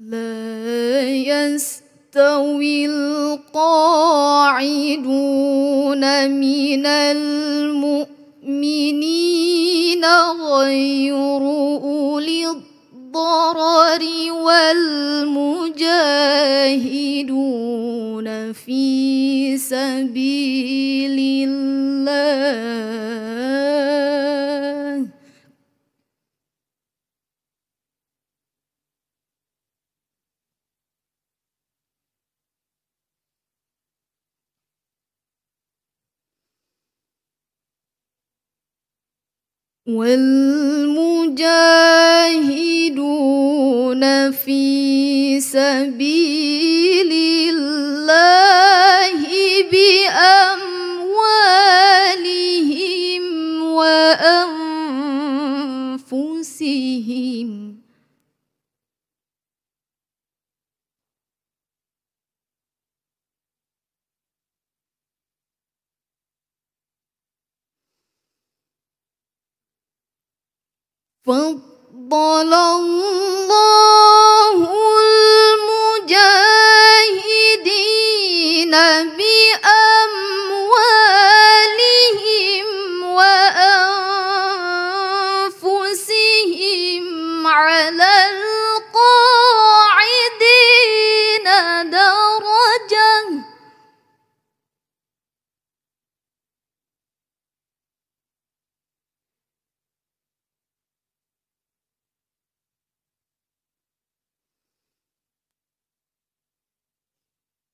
لا يستوي القاعدون من المؤمنين غير أولي الضرر والمجاهدون في سبيل الله والمجاهدون في سبيل فضل الله المجاهدين بأمر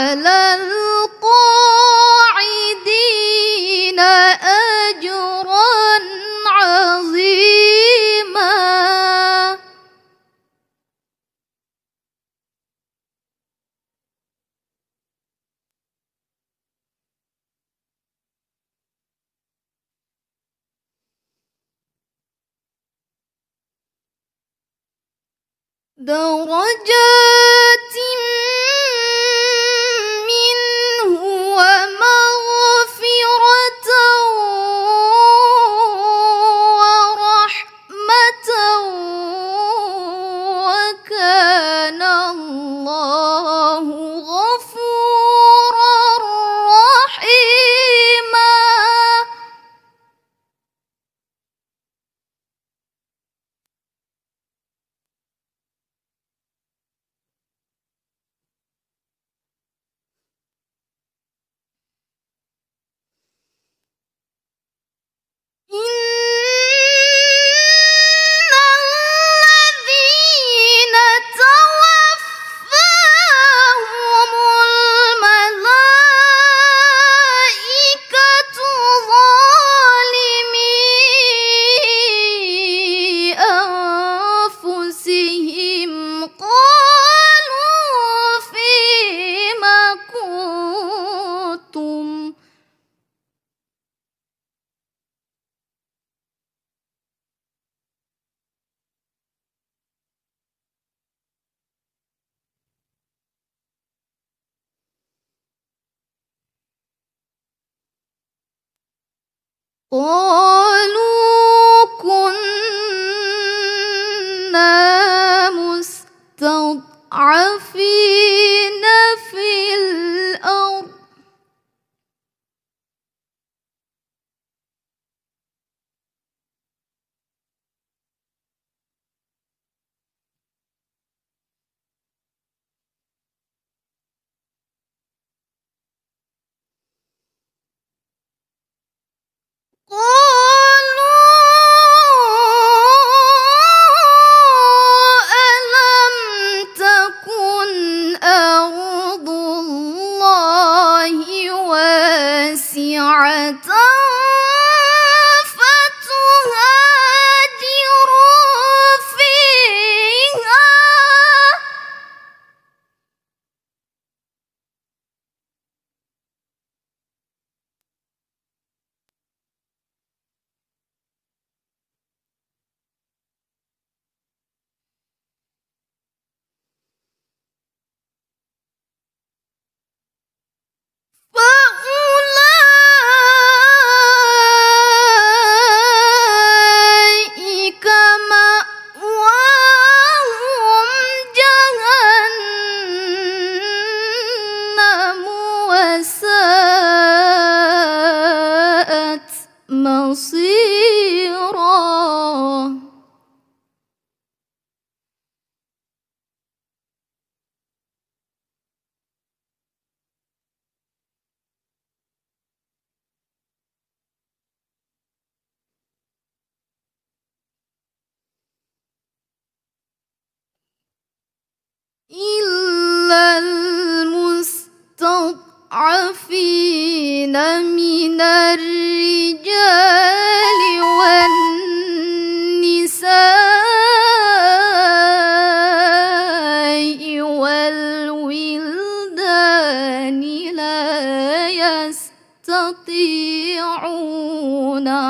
على القاعدين أجرا عظيما درجات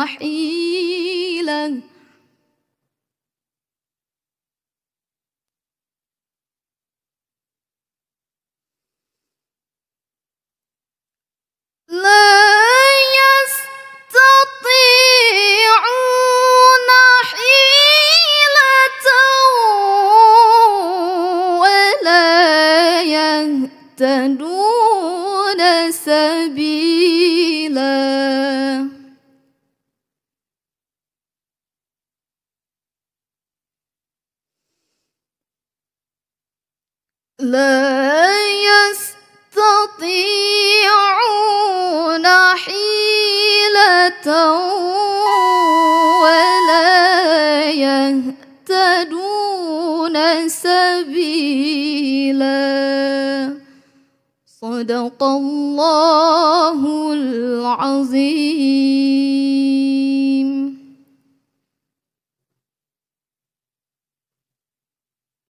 حيلة لا يستطيعون حيلة ولا يهتدون سبيلا لا يستطيعون حيلة ولا يهتدون سبيلا صدق الله العظيم